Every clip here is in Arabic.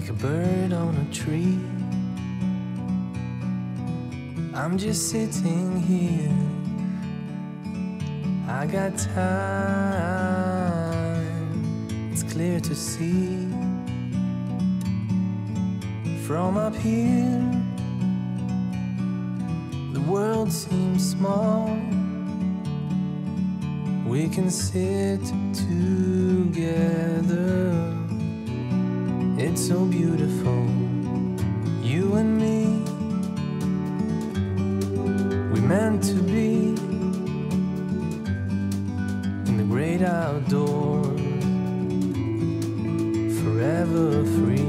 like a bird on a tree. I'm just sitting here. I got time, it's clear to see. From up here, the world seems small. We can sit together. It's so beautiful, you and me. We meant to be in the great outdoors, forever free.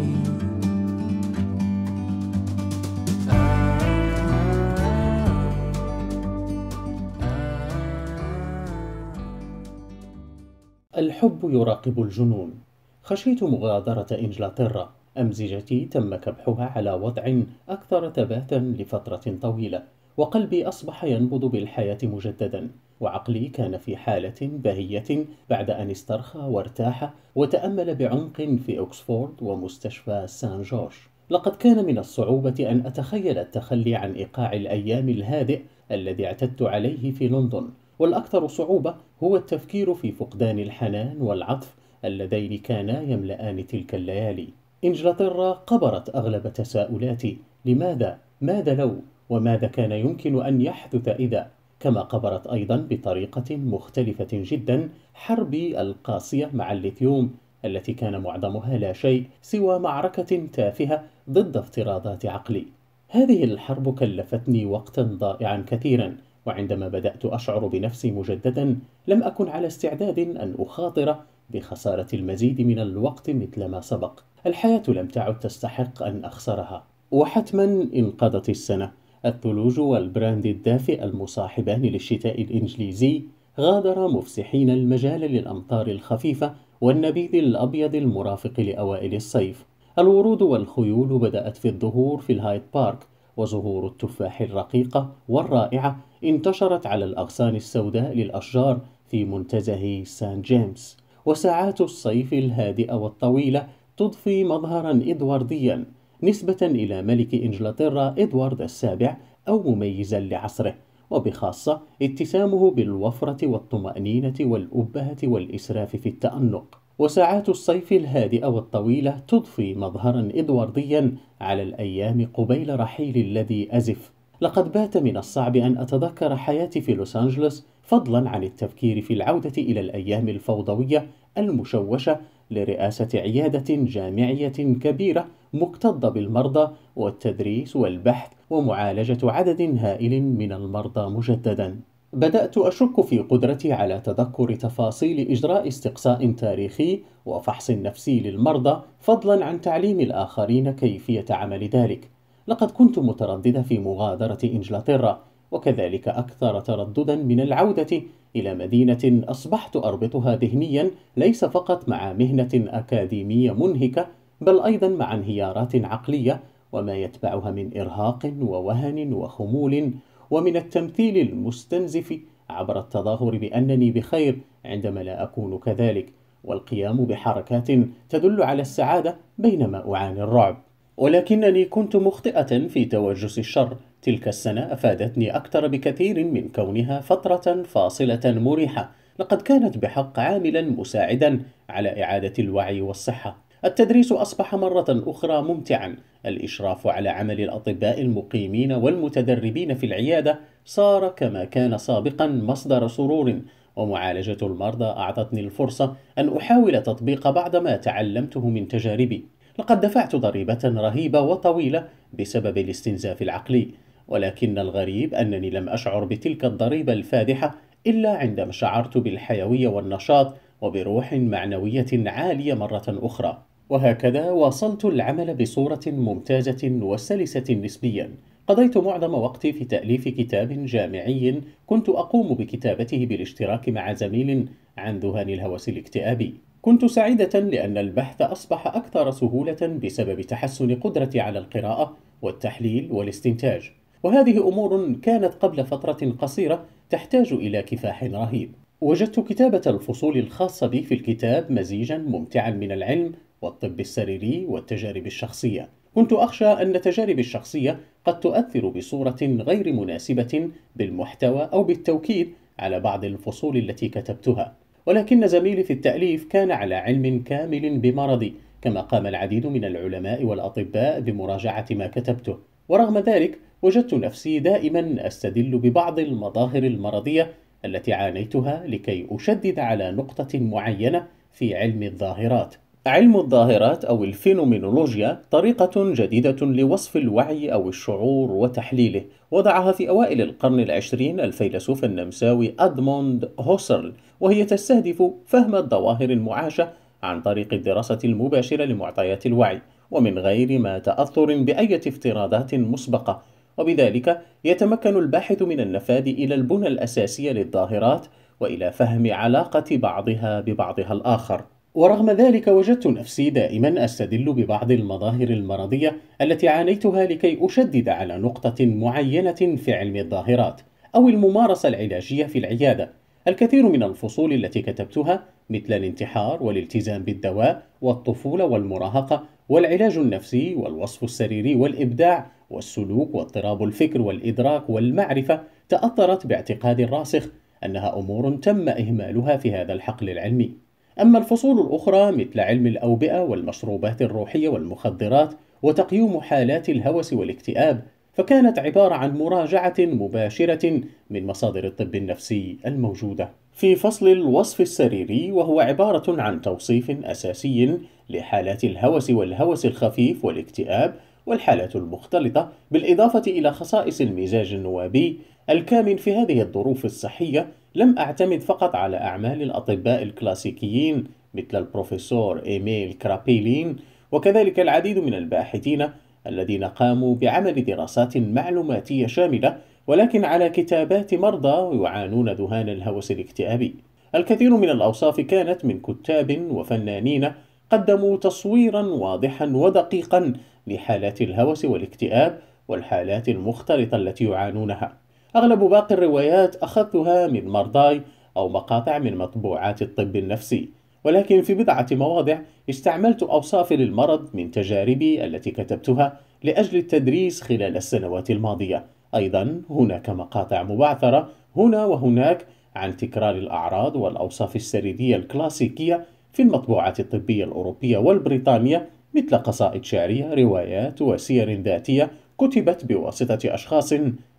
الحب يراقب الجنون خشيت مغادرة إنجلترا أمزجتي تم كبحها على وضع أكثر ثباتا لفترة طويلة وقلبي أصبح ينبض بالحياة مجددا وعقلي كان في حالة بهية بعد أن استرخى وارتاح وتأمل بعمق في أوكسفورد ومستشفى سان جورج لقد كان من الصعوبة أن أتخيل التخلي عن إيقاع الأيام الهادئ الذي اعتدت عليه في لندن والأكثر صعوبة هو التفكير في فقدان الحنان والعطف اللذين كانا يملأان تلك الليالي إنجلترا قبرت أغلب تساؤلاتي لماذا؟ ماذا لو؟ وماذا كان يمكن أن يحدث إذا؟ كما قبرت أيضا بطريقة مختلفة جدا حربي القاسية مع الليثيوم التي كان معظمها لا شيء سوى معركة تافهة ضد افتراضات عقلي. هذه الحرب كلفتني وقتا ضائعا كثيرا وعندما بدأت أشعر بنفسي مجددا لم أكن على استعداد أن أخاطر بخسارة المزيد من الوقت مثلما سبق الحياة لم تعد تستحق أن أخسرها وحتما انقضت السنة الثلوج والبراند الدافئ المصاحبان للشتاء الإنجليزي غادر مفسحين المجال للأمطار الخفيفة والنبيذ الأبيض المرافق لأوائل الصيف الورود والخيول بدأت في الظهور في الهايد بارك وزهور التفاح الرقيقة والرائعة انتشرت على الأغصان السوداء للأشجار في منتزه سان جيمس وساعات الصيف الهادئة والطويلة تضفي مظهرا إدوارديا نسبة إلى ملك إنجلترا إدوارد السابع أو مميزا لعصره وبخاصة اتسامه بالوفرة والطمأنينة والأبهة والإسراف في التأنق وساعات الصيف الهادئة والطويلة تضفي مظهرا إدوارديا على الأيام قبيل رحيل الذي أزف لقد بات من الصعب أن أتذكر حياتي في لوس أنجلوس فضلا عن التفكير في العودة إلى الأيام الفوضوية المشوشة لرئاسة عيادة جامعية كبيرة مكتظة بالمرضى والتدريس والبحث ومعالجة عدد هائل من المرضى مجددا. بدأت أشك في قدرتي على تذكر تفاصيل إجراء استقصاء تاريخي وفحص نفسي للمرضى فضلا عن تعليم الآخرين كيفية عمل ذلك. لقد كنت مترددة في مغادرة إنجلترا وكذلك أكثر ترددا من العودة إلى مدينة أصبحت أربطها ذهنيا ليس فقط مع مهنة أكاديمية منهكة بل أيضا مع انهيارات عقلية وما يتبعها من إرهاق ووهن وخمول ومن التمثيل المستنزف عبر التظاهر بأنني بخير عندما لا أكون كذلك والقيام بحركات تدل على السعادة بينما أعاني الرعب ولكنني كنت مخطئة في توجس الشر تلك السنة أفادتني أكثر بكثير من كونها فترة فاصلة مريحة لقد كانت بحق عاملا مساعدا على إعادة الوعي والصحة التدريس أصبح مرة أخرى ممتعا الإشراف على عمل الأطباء المقيمين والمتدربين في العيادة صار كما كان سابقا مصدر سرور ومعالجة المرضى أعطتني الفرصة أن أحاول تطبيق بعض ما تعلمته من تجاربي لقد دفعت ضريبة رهيبة وطويلة بسبب الاستنزاف العقلي ولكن الغريب أنني لم أشعر بتلك الضريبة الفادحة إلا عندما شعرت بالحيوية والنشاط وبروح معنوية عالية مرة أخرى وهكذا واصلت العمل بصورة ممتازة وسلسة نسبيا قضيت معظم وقتي في تأليف كتاب جامعي كنت أقوم بكتابته بالاشتراك مع زميل عن ذهان الهوس الاكتئابي كنت سعيدة لأن البحث أصبح أكثر سهولة بسبب تحسن قدرتي على القراءة والتحليل والاستنتاج، وهذه أمور كانت قبل فترة قصيرة تحتاج إلى كفاح رهيب. وجدت كتابة الفصول الخاصة بي في الكتاب مزيجا ممتعا من العلم والطب السريري والتجارب الشخصية. كنت أخشى أن تجاربي الشخصية قد تؤثر بصورة غير مناسبة بالمحتوى أو بالتوكيد على بعض الفصول التي كتبتها، ولكن زميلي في التأليف كان على علم كامل بمرضي كما قام العديد من العلماء والأطباء بمراجعة ما كتبته ورغم ذلك وجدت نفسي دائما أستدل ببعض المظاهر المرضية التي عانيتها لكي أشدد على نقطة معينة في علم الظاهرات علم الظاهرات أو الفينومينولوجيا طريقة جديدة لوصف الوعي أو الشعور وتحليله وضعها في أوائل القرن العشرين الفيلسوف النمساوي أدموند هوسرل وهي تستهدف فهم الظواهر المعاشة عن طريق الدراسة المباشرة لمعطيات الوعي ومن غير ما تأثر بأية افتراضات مسبقة وبذلك يتمكن الباحث من النفاذ إلى البنى الأساسية للظاهرات وإلى فهم علاقة بعضها ببعضها الآخر ورغم ذلك وجدت نفسي دائما استدل ببعض المظاهر المرضيه التي عانيتها لكي اشدد على نقطه معينه في علم الظاهرات او الممارسه العلاجيه في العياده الكثير من الفصول التي كتبتها مثل الانتحار والالتزام بالدواء والطفوله والمراهقه والعلاج النفسي والوصف السريري والابداع والسلوك واضطراب الفكر والادراك والمعرفه تاثرت باعتقاد راسخ انها امور تم اهمالها في هذا الحقل العلمي أما الفصول الأخرى مثل علم الأوبئة والمشروبات الروحية والمخدرات وتقييم حالات الهوس والاكتئاب فكانت عبارة عن مراجعة مباشرة من مصادر الطب النفسي الموجودة. في فصل الوصف السريري وهو عبارة عن توصيف أساسي لحالات الهوس والهوس الخفيف والاكتئاب والحالات المختلطة بالإضافة إلى خصائص المزاج النوابي الكامن في هذه الظروف الصحية لم أعتمد فقط على أعمال الأطباء الكلاسيكيين مثل البروفيسور إيميل كرابيلين وكذلك العديد من الباحثين الذين قاموا بعمل دراسات معلوماتية شاملة ولكن على كتابات مرضى يعانون ذهان الهوس الاكتئابي. الكثير من الأوصاف كانت من كتاب وفنانين قدموا تصويرا واضحا ودقيقا لحالات الهوس والاكتئاب والحالات المختلطة التي يعانونها. أغلب باقي الروايات أخذتها من مرضاي أو مقاطع من مطبوعات الطب النفسي ولكن في بضعة مواضع استعملت أوصافي للمرض من تجاربي التي كتبتها لأجل التدريس خلال السنوات الماضية أيضا هناك مقاطع مبعثرة هنا وهناك عن تكرار الأعراض والأوصاف السريدية الكلاسيكية في المطبوعات الطبية الأوروبية والبريطانية مثل قصائد شعرية، روايات وسير ذاتية كتبت بواسطة أشخاص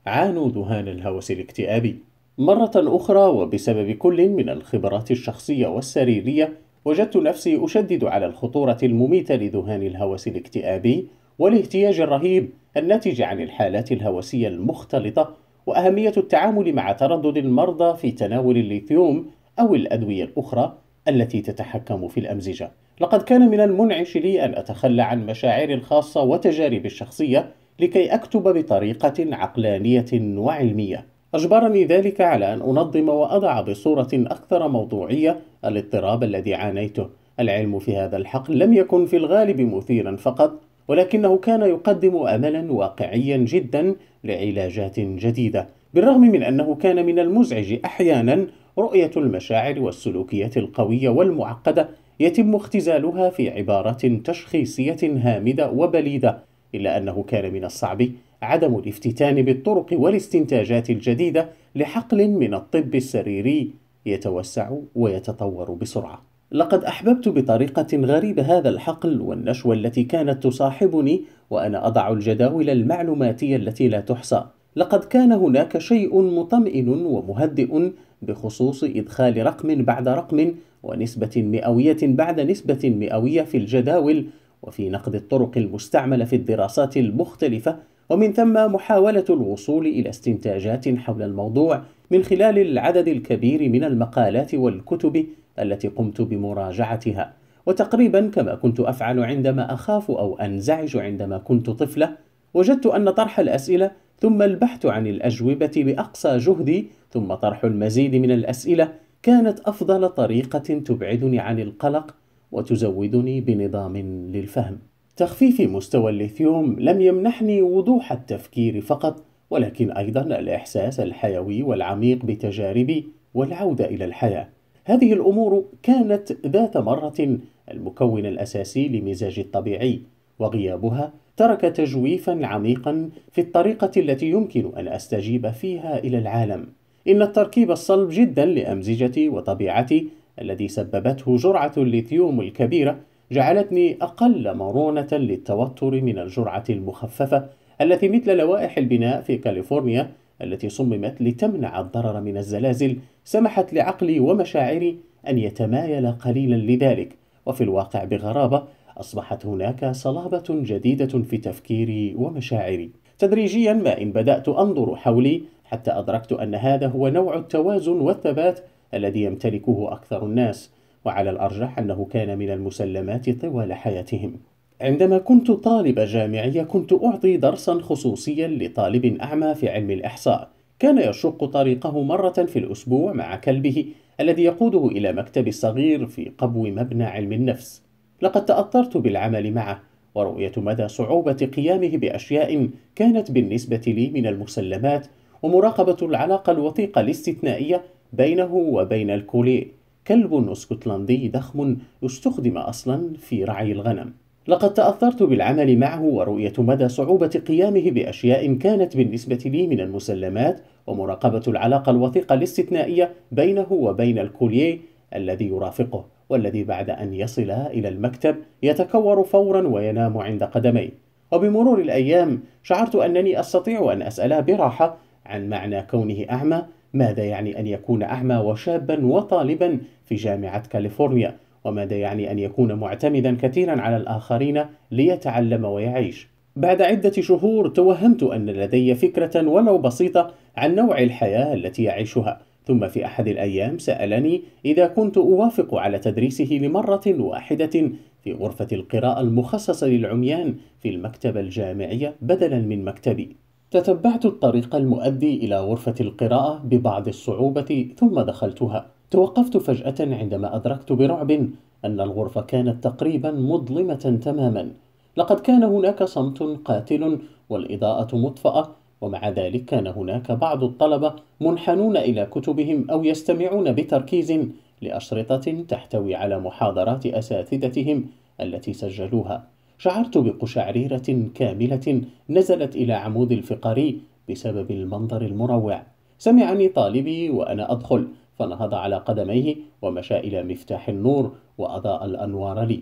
عانوا ذهان الهوس الاكتئابي مرة أخرى وبسبب كل من الخبرات الشخصية والسريرية وجدت نفسي أشدد على الخطورة المميتة لذهان الهوس الاكتئابي والاهتياج الرهيب الناتج عن الحالات الهوسية المختلطة وأهمية التعامل مع تردد المرضى في تناول الليثيوم أو الأدوية الأخرى التي تتحكم في الأمزجة. لقد كان من المنعش لي أن أتخلى عن مشاعري الخاصة وتجاربي الشخصية لكي أكتب بطريقة عقلانية وعلمية أجبرني ذلك على أن أنظم وأضع بصورة أكثر موضوعية الاضطراب الذي عانيته العلم في هذا الحقل لم يكن في الغالب مثيرا فقط ولكنه كان يقدم املا واقعيا جدا لعلاجات جديده بالرغم من انه كان من المزعج احيانا رؤيه المشاعر والسلوكيات القويه والمعقده يتم اختزالها في عباره تشخيصيه هامده وبليده إلا أنه كان من الصعب عدم الافتتان بالطرق والاستنتاجات الجديدة لحقل من الطب السريري يتوسع ويتطور بسرعة. لقد أحببت بطريقة غريبة هذا الحقل والنشوة التي كانت تصاحبني وأنا أضع الجداول المعلوماتية التي لا تحصى. لقد كان هناك شيء مطمئن ومهدئ بخصوص إدخال رقم بعد رقم ونسبة مئوية بعد نسبة مئوية في الجداول وفي نقد الطرق المستعملة في الدراسات المختلفة ومن ثم محاولة الوصول إلى استنتاجات حول الموضوع من خلال العدد الكبير من المقالات والكتب التي قمت بمراجعتها وتقريبا كما كنت أفعل عندما أخاف أو أنزعج عندما كنت طفلة وجدت أن طرح الأسئلة ثم البحث عن الأجوبة بأقصى جهدي ثم طرح المزيد من الأسئلة كانت أفضل طريقة تبعدني عن القلق وتزودني بنظام للفهم تخفيف مستوى الليثيوم لم يمنحني وضوح التفكير فقط ولكن أيضا الإحساس الحيوي والعميق بتجاربي والعودة إلى الحياة هذه الأمور كانت ذات مرة المكون الأساسي لمزاجي الطبيعي وغيابها ترك تجويفا عميقا في الطريقة التي يمكن أن أستجيب فيها إلى العالم إن التركيب الصلب جدا لأمزجتي وطبيعتي الذي سببته جرعة الليثيوم الكبيرة جعلتني أقل مرونة للتوتر من الجرعة المخففة التي مثل لوائح البناء في كاليفورنيا التي صممت لتمنع الضرر من الزلازل سمحت لعقلي ومشاعري أن يتمايل قليلا لذلك وفي الواقع بغرابة أصبحت هناك صلابة جديدة في تفكيري ومشاعري تدريجيا ما إن بدأت أنظر حولي حتى أدركت أن هذا هو نوع التوازن والثبات الذي يمتلكه أكثر الناس وعلى الأرجح أنه كان من المسلمات طوال حياتهم عندما كنت طالبة جامعية كنت أعطي درسا خصوصيا لطالب أعمى في علم الإحصاء كان يشق طريقه مرة في الأسبوع مع كلبه الذي يقوده إلى مكتب الصغير في قبو مبنى علم النفس لقد تأثرت بالعمل معه ورؤية مدى صعوبة قيامه بأشياء كانت بالنسبة لي من المسلمات ومراقبة العلاقة الوثيقة الاستثنائية بينه وبين الكولي كلب اسكتلندي ضخم استخدم اصلا في رعي الغنم لقد تأثرت بالعمل معه ورؤية مدى صعوبة قيامه بأشياء كانت بالنسبة لي من المسلمات ومراقبة العلاقة الوثيقة الاستثنائية بينه وبين الكوليه الذي يرافقه والذي بعد أن يصل إلى المكتب يتكور فورا وينام عند قدمي وبمرور الأيام شعرت أنني أستطيع أن أسأله براحة عن معنى كونه أعمى ماذا يعني أن يكون أعمى وشابا وطالبا في جامعة كاليفورنيا وماذا يعني أن يكون معتمدا كثيرا على الآخرين ليتعلم ويعيش بعد عدة شهور توهمت أن لدي فكرة ولو بسيطة عن نوع الحياة التي يعيشها ثم في أحد الأيام سألني إذا كنت أوافق على تدريسه لمرة واحدة في غرفة القراءة المخصصة للعميان في المكتبة الجامعية بدلا من مكتبي تتبعت الطريق المؤدي إلى غرفة القراءة ببعض الصعوبة ثم دخلتها توقفت فجأة عندما أدركت برعب أن الغرفة كانت تقريبا مظلمة تماما لقد كان هناك صمت قاتل والإضاءة مطفأة ومع ذلك كان هناك بعض الطلبة منحنون إلى كتبهم أو يستمعون بتركيز لأشرطة تحتوي على محاضرات أساتذتهم التي سجلوها شعرت بقشعريرة كاملة نزلت إلى عمود الفقري بسبب المنظر المروع سمعني طالبي وأنا أدخل فنهض على قدميه ومشى إلى مفتاح النور وأضاء الأنوار لي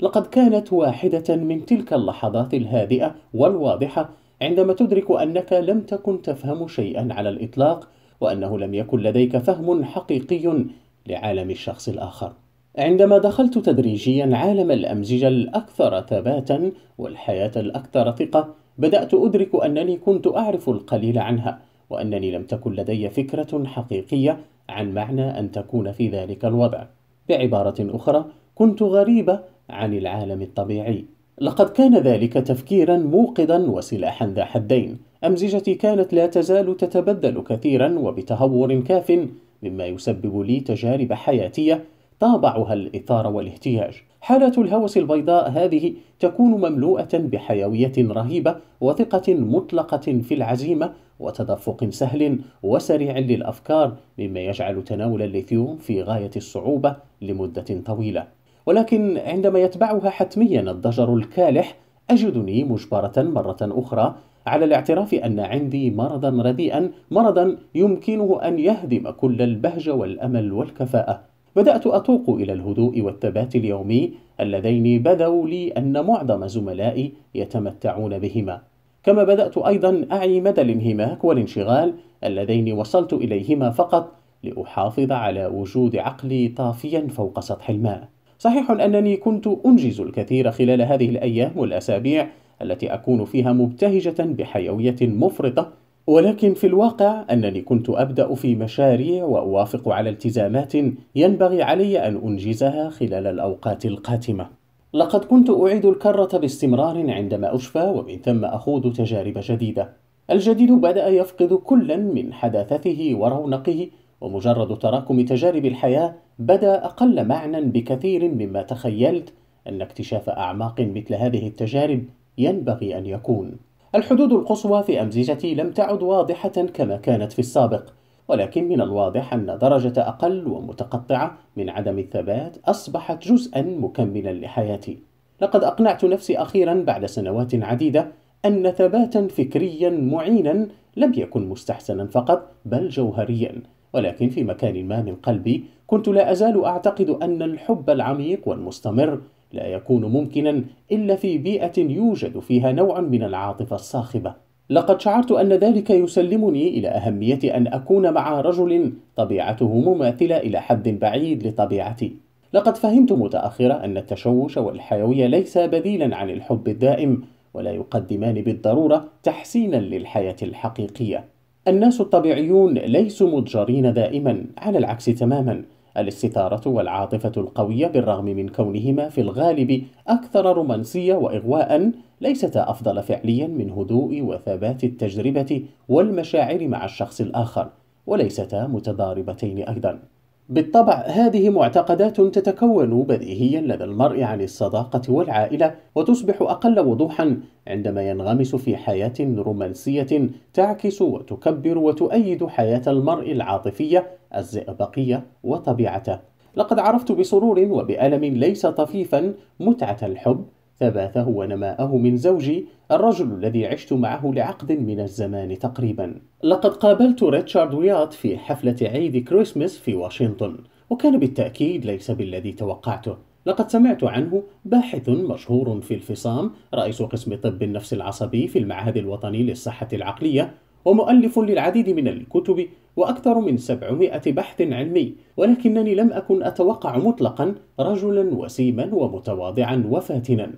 لقد كانت واحدة من تلك اللحظات الهادئة والواضحة عندما تدرك أنك لم تكن تفهم شيئا على الإطلاق وأنه لم يكن لديك فهم حقيقي لعالم الشخص الآخر عندما دخلت تدريجيا عالم الأمزجة الأكثر ثباتا والحياة الأكثر ثقة بدأت أدرك أنني كنت أعرف القليل عنها وأنني لم تكن لدي فكرة حقيقية عن معنى أن تكون في ذلك الوضع بعبارة أخرى كنت غريبة عن العالم الطبيعي لقد كان ذلك تفكيرا موقدا وسلاحا ذا حدين أمزجتي كانت لا تزال تتبدل كثيرا وبتهور كاف مما يسبب لي تجارب حياتية طابعها الإثارة والاهتياج حالة الهوس البيضاء هذه تكون مملوءة بحيوية رهيبة وثقة مطلقة في العزيمة وتدفق سهل وسريع للأفكار مما يجعل تناول الليثيوم في غاية الصعوبة لمدة طويلة ولكن عندما يتبعها حتميا الضجر الكالح أجدني مجبرة مرة أخرى على الاعتراف أن عندي مرضا رديئا مرضا يمكنه أن يهدم كل البهجة والأمل والكفاءة بدأت أتوق إلى الهدوء والثبات اليومي اللذين بدوا لي أن معظم زملائي يتمتعون بهما كما بدأت أيضا أعي مدى الانهماك والانشغال اللذين وصلت إليهما فقط لأحافظ على وجود عقلي طافيا فوق سطح الماء صحيح أنني كنت أنجز الكثير خلال هذه الأيام والأسابيع التي أكون فيها مبتهجة بحيوية مفرطة ولكن في الواقع أنني كنت أبدأ في مشاريع وأوافق على التزامات ينبغي علي أن أنجزها خلال الأوقات القاتمة. لقد كنت أعيد الكرة باستمرار عندما أشفى ومن ثم أخوض تجارب جديدة. الجديد بدأ يفقد كلا من حداثته ورونقه ومجرد تراكم تجارب الحياة بدا أقل معنى بكثير مما تخيلت أن اكتشاف أعماق مثل هذه التجارب ينبغي أن يكون. الحدود القصوى في أمزجتي لم تعد واضحة كما كانت في السابق ولكن من الواضح أن درجة أقل ومتقطعة من عدم الثبات أصبحت جزءا مكملا لحياتي لقد أقنعت نفسي أخيرا بعد سنوات عديدة أن ثباتا فكريا معينا لم يكن مستحسنا فقط بل جوهريا ولكن في مكان ما من قلبي كنت لا أزال أعتقد أن الحب العميق والمستمر لا يكون ممكنا إلا في بيئة يوجد فيها نوع من العاطفة الصاخبة لقد شعرت أن ذلك يسلمني إلى أهمية أن أكون مع رجل طبيعته مماثلة إلى حد بعيد لطبيعتي لقد فهمت متأخرة أن التشوش والحيوية ليس بديلا عن الحب الدائم ولا يقدمان بالضرورة تحسينا للحياة الحقيقية الناس الطبيعيون ليسوا مضجرين دائما على العكس تماما الاستثارة والعاطفة القوية بالرغم من كونهما في الغالب أكثر رومانسية وإغواء ليستا أفضل فعليا من هدوء وثبات التجربة والمشاعر مع الشخص الآخر وليستا متضاربتين أيضا بالطبع هذه معتقدات تتكون بديهيا لدى المرء عن الصداقة والعائلة وتصبح أقل وضوحا عندما ينغمس في حياة رومانسية تعكس وتكبر وتؤيد حياة المرء العاطفية الزئبقية وطبيعته لقد عرفت بسرور وبألم ليس طفيفا متعة الحب ثباته ونماءه من زوجي الرجل الذي عشت معه لعقد من الزمان تقريبا لقد قابلت ريتشارد ويات في حفلة عيد كريسمس في واشنطن وكان بالتأكيد ليس بالذي توقعته لقد سمعت عنه باحث مشهور في الفصام رئيس قسم طب النفس العصبي في المعهد الوطني للصحة العقلية ومؤلف للعديد من الكتب وأكثر من 700 بحث علمي ولكنني لم أكن أتوقع مطلقا رجلا وسيما ومتواضعا وفاتنا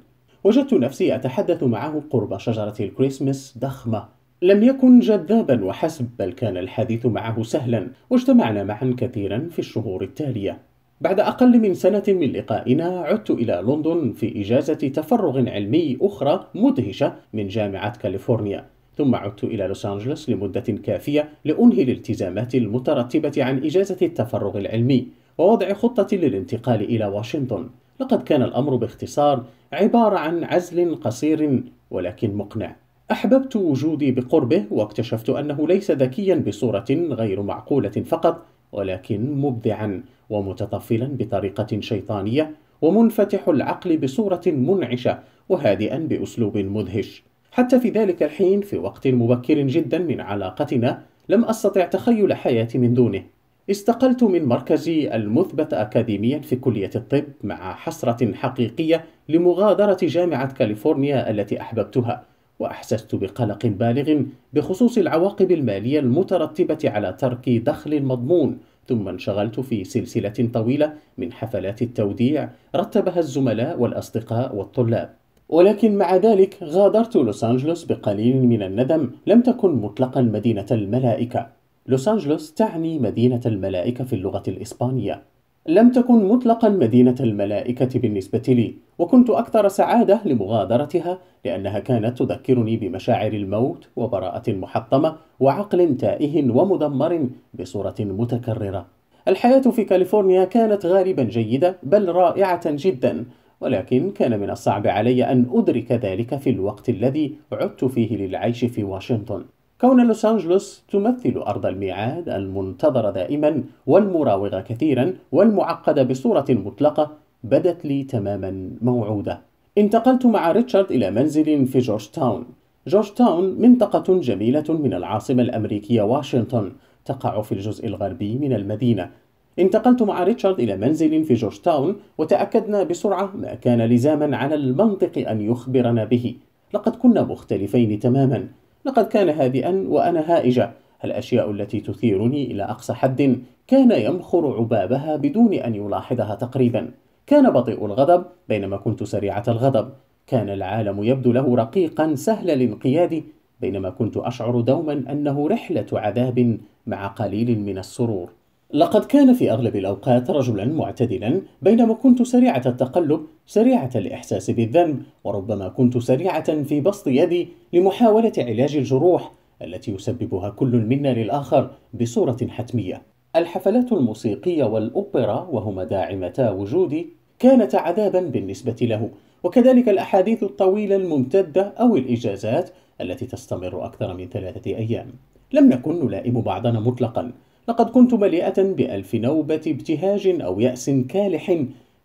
وجدت نفسي أتحدث معه قرب شجرة الكريسماس ضخمة لم يكن جذابا وحسب بل كان الحديث معه سهلا واجتمعنا معا كثيرا في الشهور التالية بعد أقل من سنة من لقائنا عدت إلى لندن في إجازة تفرغ علمي أخرى مدهشة من جامعة كاليفورنيا ثم عدت إلى لوس أنجلوس لمدة كافية لأنهي الالتزامات المترتبة عن إجازة التفرغ العلمي ووضع خطة للانتقال إلى واشنطن لقد كان الأمر باختصار عبارة عن عزل قصير ولكن مقنع أحببت وجودي بقربه واكتشفت أنه ليس ذكيا بصورة غير معقولة فقط ولكن مبدعا ومتطفلا بطريقة شيطانية ومنفتح العقل بصورة منعشة وهادئا بأسلوب مدهش حتى في ذلك الحين في وقت مبكر جدا من علاقتنا لم أستطع تخيل حياتي من دونه استقلت من مركزي المثبت أكاديميا في كلية الطب مع حسرة حقيقية لمغادرة جامعة كاليفورنيا التي أحببتها وأحسست بقلق بالغ بخصوص العواقب المالية المترتبة على ترك دخل مضمون ثم انشغلت في سلسلة طويلة من حفلات التوديع رتبها الزملاء والأصدقاء والطلاب ولكن مع ذلك غادرت لوس أنجلوس بقليل من الندم لم تكن مطلقا مدينة الملائكة لوس أنجلوس تعني مدينة الملائكة في اللغة الإسبانية لم تكن مطلقا مدينة الملائكة بالنسبة لي وكنت أكثر سعادة لمغادرتها لأنها كانت تذكرني بمشاعر الموت وبراءة محطمة وعقل تائه ومدمر بصورة متكررة الحياة في كاليفورنيا كانت غالبا جيدة بل رائعة جدا ولكن كان من الصعب علي أن أدرك ذلك في الوقت الذي عدت فيه للعيش في واشنطن كون لوس أنجلوس تمثل أرض الميعاد المنتظرة دائما والمراوغة كثيرا والمعقدة بصورة مطلقة بدت لي تماما موعودة انتقلت مع ريتشارد إلى منزل في جورج تاون جورج تاون منطقة جميلة من العاصمة الأمريكية واشنطن تقع في الجزء الغربي من المدينة انتقلت مع ريتشارد إلى منزل في جورج تاون وتأكدنا بسرعة ما كان لزاما على المنطق أن يخبرنا به لقد كنا مختلفين تماما لقد كان هادئا وأنا هائجة الأشياء التي تثيرني إلى أقصى حد كان يمخر عبابها بدون أن يلاحظها تقريبا كان بطيء الغضب بينما كنت سريعة الغضب كان العالم يبدو له رقيقا سهل الانقياد بينما كنت أشعر دوما أنه رحلة عذاب مع قليل من السرور لقد كان في أغلب الأوقات رجلا معتدلا بينما كنت سريعة التقلب سريعة الإحساس بالذنب وربما كنت سريعة في بسط يدي لمحاولة علاج الجروح التي يسببها كل منا للآخر بصورة حتمية الحفلات الموسيقية والأوبرا وهما داعمتا وجودي كانت عذابا بالنسبة له وكذلك الأحاديث الطويلة الممتدة أو الإجازات التي تستمر أكثر من ثلاثة أيام لم نكن نلائم بعضنا مطلقا لقد كنت مليئة بألف نوبة ابتهاج أو يأس كالح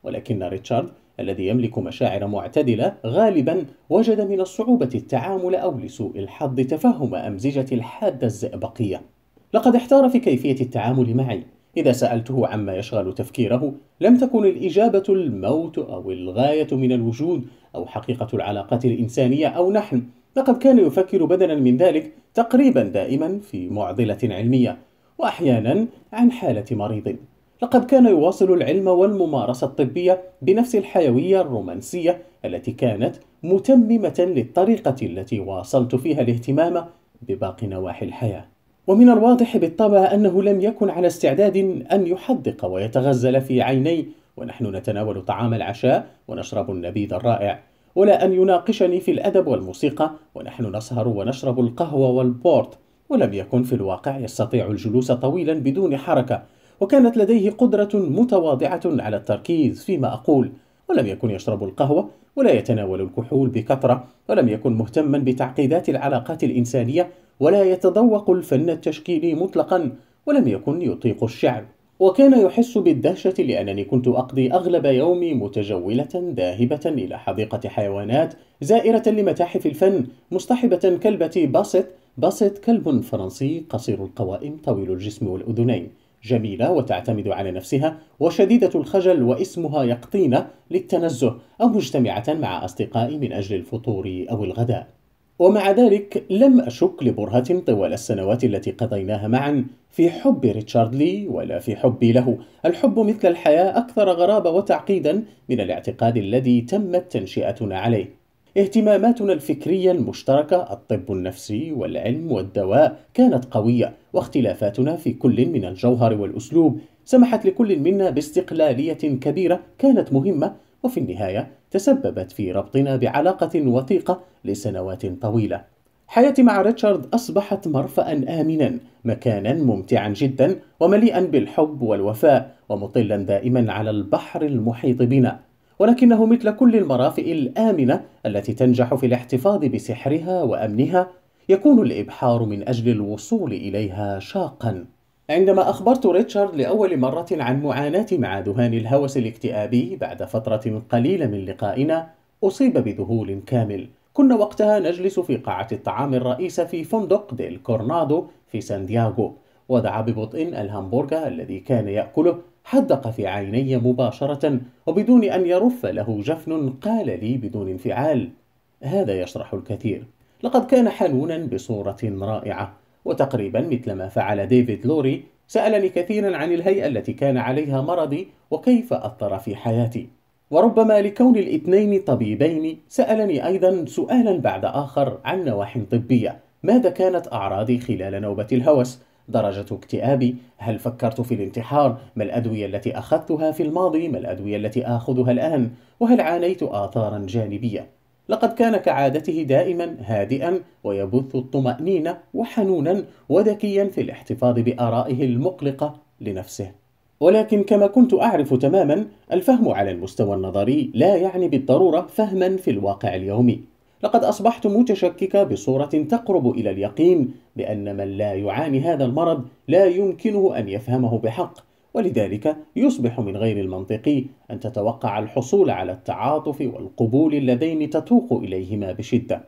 ولكن ريتشارد الذي يملك مشاعر معتدلة غالبا وجد من الصعوبة التعامل أو لسوء الحظ تفهم أمزجة الحادة الزئبقية لقد احتار في كيفية التعامل معي إذا سألته عما يشغل تفكيره لم تكن الإجابة الموت أو الغاية من الوجود أو حقيقة العلاقات الإنسانية أو نحن لقد كان يفكر بدلا من ذلك تقريبا دائما في معضلة علمية وأحيانا عن حالة مريض لقد كان يواصل العلم والممارسة الطبية بنفس الحيوية الرومانسية التي كانت متممة للطريقة التي واصلت فيها الاهتمام بباقي نواحي الحياة ومن الواضح بالطبع أنه لم يكن على استعداد أن يحدق ويتغزل في عيني ونحن نتناول طعام العشاء ونشرب النبيذ الرائع ولا أن يناقشني في الأدب والموسيقى ونحن نسهر ونشرب القهوة والبورت ولم يكن في الواقع يستطيع الجلوس طويلا بدون حركة وكانت لديه قدرة متواضعة على التركيز فيما أقول ولم يكن يشرب القهوة ولا يتناول الكحول بكثرة ولم يكن مهتما بتعقيدات العلاقات الإنسانية ولا يتذوق الفن التشكيلي مطلقا ولم يكن يطيق الشعر وكان يحس بالدهشة لأنني كنت أقضي أغلب يومي متجولة ذاهبة إلى حديقة حيوانات زائرة لمتاحف الفن مصطحبة كلبتي باسط باست كلب فرنسي قصير القوائم طويل الجسم والأذنين جميلة وتعتمد على نفسها وشديدة الخجل واسمها يقطينة للتنزه أو مجتمعة مع أصدقاء من أجل الفطور أو الغداء ومع ذلك لم أشك لبرهة طوال السنوات التي قضيناها معا في حب ريتشارد لي ولا في حبي له الحب مثل الحياة أكثر غرابة وتعقيدا من الاعتقاد الذي تمت تنشئتنا عليه اهتماماتنا الفكرية المشتركة الطب النفسي والعلم والدواء كانت قوية واختلافاتنا في كل من الجوهر والأسلوب سمحت لكل منا باستقلالية كبيرة كانت مهمة وفي النهاية تسببت في ربطنا بعلاقة وثيقة لسنوات طويلة. حياتي مع ريتشارد أصبحت مرفأ آمنا، مكانا ممتعا جدا ومليئا بالحب والوفاء ومطلا دائما على البحر المحيط بنا. ولكنه مثل كل المرافئ الآمنة التي تنجح في الاحتفاظ بسحرها وأمنها يكون الإبحار من أجل الوصول إليها شاقا عندما أخبرت ريتشارد لأول مرة عن معاناتي مع ذهان الهوس الاكتئابي بعد فترة قليلة من لقائنا أصيب بذهول كامل كنا وقتها نجلس في قاعة الطعام الرئيسة في فندق ديل كورنادو في سان دياغو ودعا ببطء الهمبرجر الذي كان يأكله حدق في عيني مباشرة وبدون أن يرف له جفن قال لي بدون انفعال هذا يشرح الكثير لقد كان حنونا بصورة رائعة وتقريبا مثلما فعل ديفيد لوري سألني كثيرا عن الهيئة التي كان عليها مرضي وكيف أثر في حياتي وربما لكون الاثنين طبيبين سألني أيضا سؤالا بعد آخر عن نواح طبية ماذا كانت أعراضي خلال نوبة الهوس درجة اكتئابي هل فكرت في الانتحار ما الأدوية التي أخذتها في الماضي ما الأدوية التي آخذها الآن وهل عانيت آثارا جانبية لقد كان كعادته دائما هادئا ويبث الطمأنينة وحنونا وذكيا في الاحتفاظ بآرائه المقلقة لنفسه ولكن كما كنت أعرف تماما الفهم على المستوى النظري لا يعني بالضرورة فهما في الواقع اليومي لقد أصبحت متشككة بصورة تقرب إلى اليقين بأن من لا يعاني هذا المرض لا يمكنه أن يفهمه بحق ولذلك يصبح من غير المنطقي أن تتوقع الحصول على التعاطف والقبول اللذين تتوق إليهما بشدة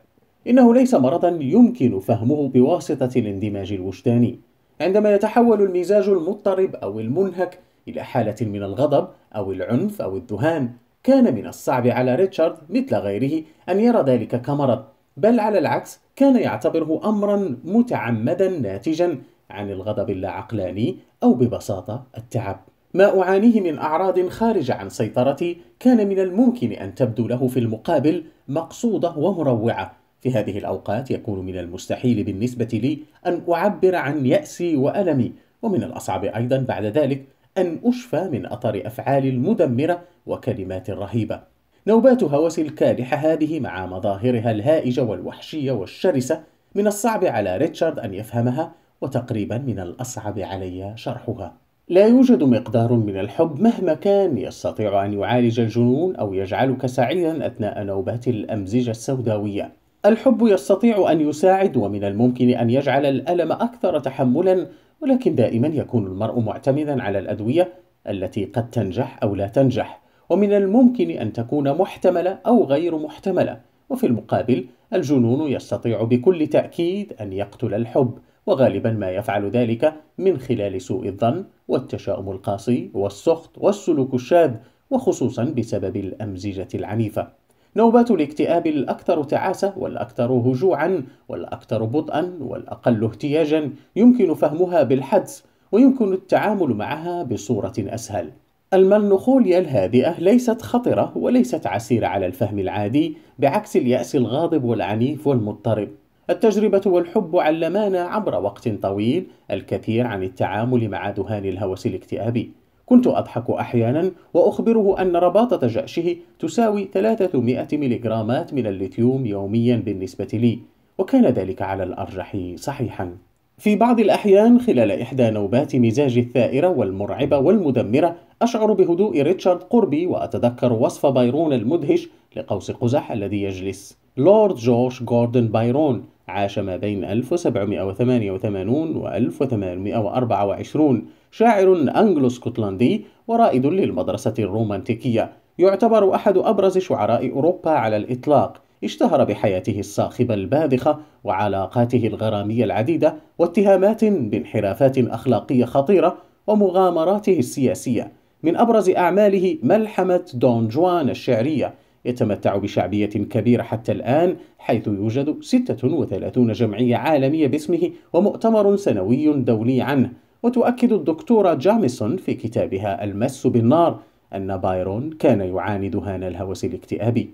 إنه ليس مرضا يمكن فهمه بواسطة الاندماج الوجداني عندما يتحول المزاج المضطرب أو المنهك إلى حالة من الغضب أو العنف أو الذهان كان من الصعب على ريتشارد مثل غيره أن يرى ذلك كمرض بل على العكس كان يعتبره أمرا متعمدا ناتجا عن الغضب اللاعقلاني أو ببساطة التعب ما أعانيه من أعراض خارجة عن سيطرتي كان من الممكن أن تبدو له في المقابل مقصودة ومروعة في هذه الأوقات يكون من المستحيل بالنسبة لي أن أعبر عن يأسي وألمي ومن الأصعب أيضا بعد ذلك أن أشفى من أثر أفعال المدمرة وكلمات الرهيبة نوبات هوس الكالحة هذه مع مظاهرها الهائجة والوحشية والشرسة من الصعب على ريتشارد أن يفهمها وتقريبا من الأصعب علي شرحها لا يوجد مقدار من الحب مهما كان يستطيع أن يعالج الجنون أو يجعلك سعيدا أثناء نوبات الأمزجة السوداوية الحب يستطيع أن يساعد ومن الممكن أن يجعل الألم أكثر تحملا ولكن دائما يكون المرء معتمدا على الأدوية التي قد تنجح أو لا تنجح ومن الممكن أن تكون محتملة أو غير محتملة وفي المقابل الجنون يستطيع بكل تأكيد أن يقتل الحب وغالبا ما يفعل ذلك من خلال سوء الظن والتشاؤم القاسي والسخط والسلوك الشاذ وخصوصا بسبب الأمزجة العنيفة نوبات الاكتئاب الأكثر تعاسة والأكثر هجوعا والأكثر بطئا والأقل اهتياجا يمكن فهمها بالحدس ويمكن التعامل معها بصورة أسهل الملنخوليا الهادئة ليست خطرة وليست عسيرة على الفهم العادي بعكس اليأس الغاضب والعنيف والمضطرب التجربة والحب علمانا عبر وقت طويل الكثير عن التعامل مع دهان الهوس الاكتئابي كنت أضحك أحيانا وأخبره أن رباطة جأشه تساوي 300 ملغرامات من الليثيوم يوميا بالنسبة لي وكان ذلك على الأرجح صحيحا في بعض الأحيان خلال إحدى نوبات مزاجي الثائرة والمرعبة والمدمرة أشعر بهدوء ريتشارد قربي وأتذكر وصف بايرون المدهش لقوس قزح الذي يجلس لورد جورج جوردن بايرون عاش ما بين 1788 و 1824 شاعر أنجلو اسكتلندي ورائد للمدرسة الرومانتيكية يعتبر أحد أبرز شعراء أوروبا على الإطلاق اشتهر بحياته الصاخبة الباذخة وعلاقاته الغرامية العديدة واتهامات بانحرافات أخلاقية خطيرة ومغامراته السياسية من أبرز أعماله ملحمة دون جوان الشعرية يتمتع بشعبية كبيرة حتى الآن حيث يوجد 36 جمعية عالمية باسمه ومؤتمر سنوي دولي عنه وتؤكد الدكتورة جاميسون في كتابها المس بالنار أن بايرون كان يعاني دهان الهوس الاكتئابي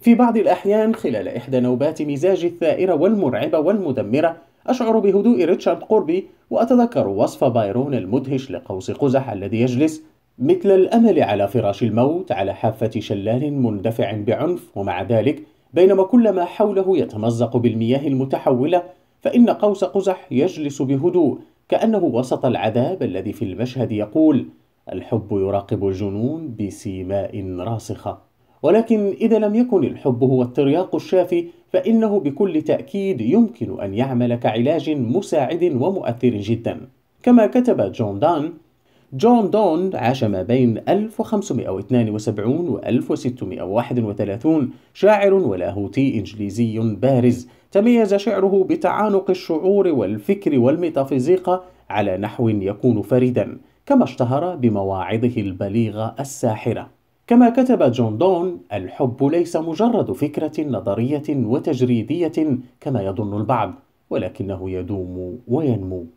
في بعض الأحيان خلال إحدى نوبات مزاجي الثائرة والمرعبة والمدمرة أشعر بهدوء ريتشارد قربي وأتذكر وصف بايرون المدهش لقوس قزح الذي يجلس مثل الأمل على فراش الموت على حافة شلال مندفع بعنف ومع ذلك بينما كل ما حوله يتمزق بالمياه المتحولة فإن قوس قزح يجلس بهدوء كأنه وسط العذاب الذي في المشهد يقول الحب يراقب الجنون بسيماء راسخة ولكن إذا لم يكن الحب هو الترياق الشافي فإنه بكل تأكيد يمكن أن يعمل كعلاج مساعد ومؤثر جدا كما كتب جون دان جون دون عاش ما بين 1572 و 1631 شاعر ولاهوتي إنجليزي بارز تميز شعره بتعانق الشعور والفكر والميتافيزيقا على نحو يكون فريدا كما اشتهر بمواعظه البليغة الساحرة كما كتب جون دون الحب ليس مجرد فكرة نظرية وتجريدية كما يظن البعض ولكنه يدوم وينمو